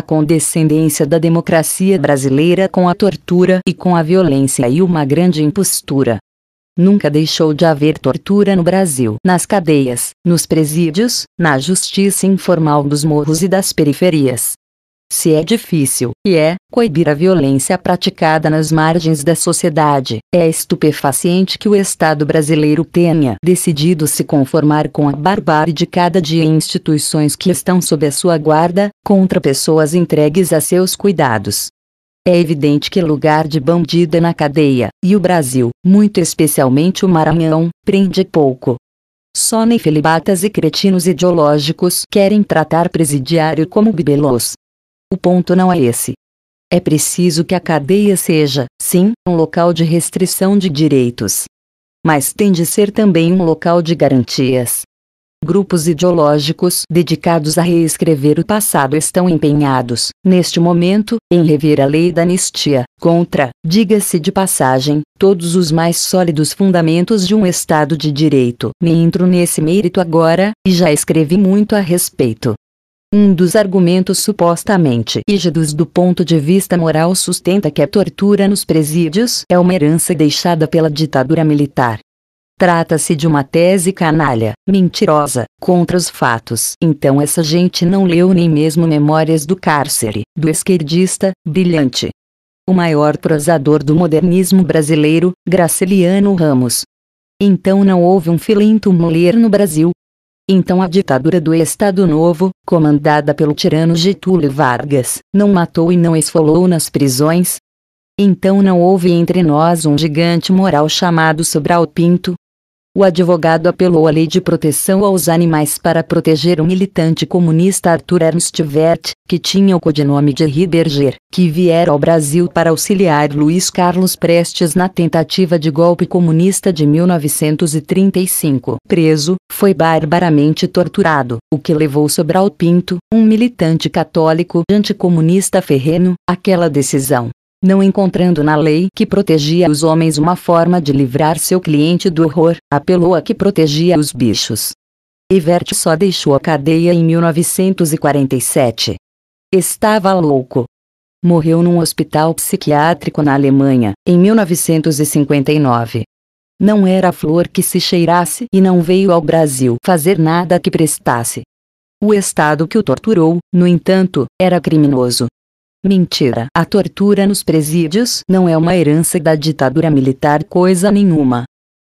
a condescendência da democracia brasileira com a tortura e com a violência e uma grande impostura. Nunca deixou de haver tortura no Brasil, nas cadeias, nos presídios, na justiça informal dos morros e das periferias. Se é difícil, e é, coibir a violência praticada nas margens da sociedade, é estupefaciente que o Estado brasileiro tenha decidido se conformar com a barbárie de cada dia em instituições que estão sob a sua guarda, contra pessoas entregues a seus cuidados. É evidente que lugar de bandida na cadeia, e o Brasil, muito especialmente o Maranhão, prende pouco, só nem filibatas e cretinos ideológicos querem tratar presidiário como bibelôs. O ponto não é esse. É preciso que a cadeia seja, sim, um local de restrição de direitos. Mas tem de ser também um local de garantias. Grupos ideológicos dedicados a reescrever o passado estão empenhados, neste momento, em rever a lei da anistia, contra, diga-se de passagem, todos os mais sólidos fundamentos de um Estado de Direito. Me entro nesse mérito agora, e já escrevi muito a respeito. Um dos argumentos supostamente rígidos do ponto de vista moral sustenta que a tortura nos presídios é uma herança deixada pela ditadura militar. Trata-se de uma tese canalha, mentirosa, contra os fatos. Então essa gente não leu nem mesmo Memórias do Cárcere, do esquerdista, brilhante. O maior prosador do modernismo brasileiro, Graciliano Ramos. Então não houve um filinto mulher no Brasil, então a ditadura do Estado Novo, comandada pelo tirano Getúlio Vargas, não matou e não esfolou nas prisões? Então não houve entre nós um gigante moral chamado Sobral Pinto, o advogado apelou à Lei de Proteção aos Animais para proteger o militante comunista Arthur Ernst Wert, que tinha o codinome de Riberger, que viera ao Brasil para auxiliar Luiz Carlos Prestes na tentativa de golpe comunista de 1935. Preso, foi barbaramente torturado, o que levou Sobral Pinto, um militante católico anticomunista ferreno, àquela decisão não encontrando na lei que protegia os homens uma forma de livrar seu cliente do horror, apelou a que protegia os bichos. Evert só deixou a cadeia em 1947. Estava louco. Morreu num hospital psiquiátrico na Alemanha, em 1959. Não era flor que se cheirasse e não veio ao Brasil fazer nada que prestasse. O Estado que o torturou, no entanto, era criminoso, Mentira. A tortura nos presídios não é uma herança da ditadura militar coisa nenhuma.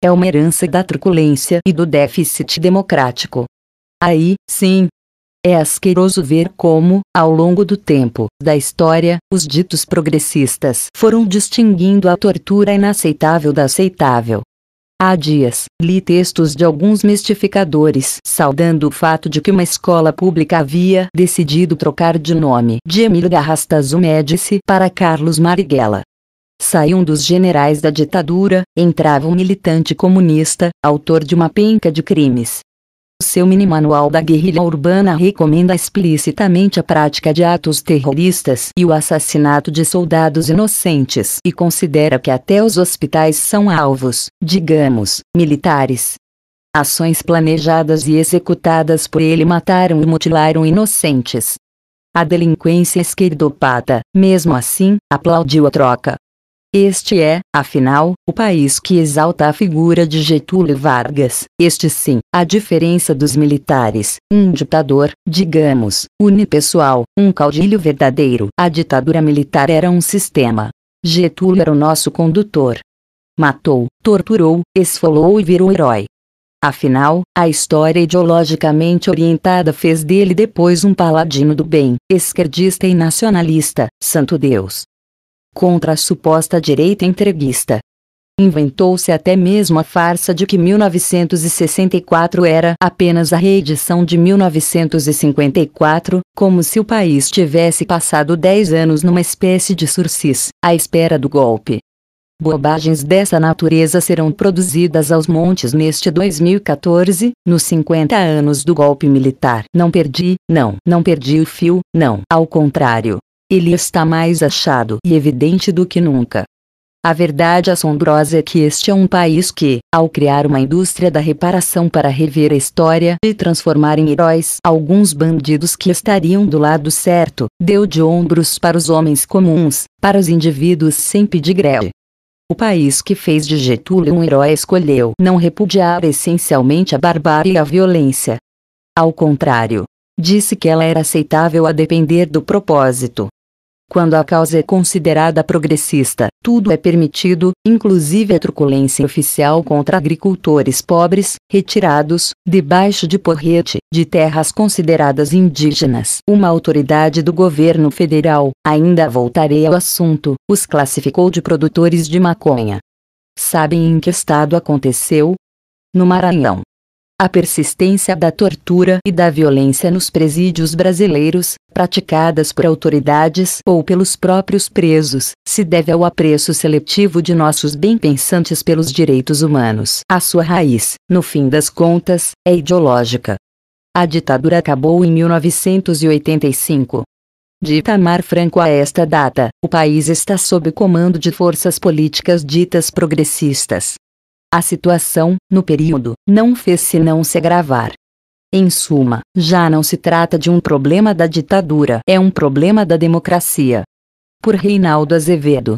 É uma herança da truculência e do déficit democrático. Aí, sim. É asqueroso ver como, ao longo do tempo, da história, os ditos progressistas foram distinguindo a tortura inaceitável da aceitável. Há dias, li textos de alguns mistificadores saudando o fato de que uma escola pública havia decidido trocar de nome de Emílio Garrastazu Médici para Carlos Marighella. Saiu um dos generais da ditadura, entrava um militante comunista, autor de uma penca de crimes, seu mini manual da guerrilha urbana recomenda explicitamente a prática de atos terroristas e o assassinato de soldados inocentes e considera que até os hospitais são alvos, digamos, militares. Ações planejadas e executadas por ele mataram e mutilaram inocentes. A delinquência esquerdopata, mesmo assim, aplaudiu a troca, este é, afinal, o país que exalta a figura de Getúlio Vargas. Este sim, a diferença dos militares, um ditador, digamos, unipessoal, um caudilho verdadeiro. A ditadura militar era um sistema. Getúlio era o nosso condutor. Matou, torturou, esfolou e virou herói. Afinal, a história ideologicamente orientada fez dele depois um paladino do bem, esquerdista e nacionalista, santo Deus contra a suposta direita entreguista. Inventou-se até mesmo a farsa de que 1964 era apenas a reedição de 1954, como se o país tivesse passado 10 anos numa espécie de sursis, à espera do golpe. Bobagens dessa natureza serão produzidas aos montes neste 2014, nos 50 anos do golpe militar. Não perdi, não, não perdi o fio, não. Ao contrário, ele está mais achado e evidente do que nunca. A verdade assombrosa é que este é um país que, ao criar uma indústria da reparação para rever a história e transformar em heróis alguns bandidos que estariam do lado certo, deu de ombros para os homens comuns, para os indivíduos sem pedigree. O país que fez de Getúlio um herói escolheu não repudiar essencialmente a barbárie e a violência. Ao contrário, disse que ela era aceitável a depender do propósito, quando a causa é considerada progressista, tudo é permitido, inclusive a truculência oficial contra agricultores pobres, retirados, debaixo de porrete, de terras consideradas indígenas. Uma autoridade do governo federal, ainda voltarei ao assunto, os classificou de produtores de maconha. Sabem em que estado aconteceu? No Maranhão. A persistência da tortura e da violência nos presídios brasileiros, praticadas por autoridades ou pelos próprios presos, se deve ao apreço seletivo de nossos bem-pensantes pelos direitos humanos. A sua raiz, no fim das contas, é ideológica. A ditadura acabou em 1985. De Itamar Franco a esta data, o país está sob comando de forças políticas ditas progressistas. A situação, no período, não fez senão se agravar. Em suma, já não se trata de um problema da ditadura, é um problema da democracia. Por Reinaldo Azevedo.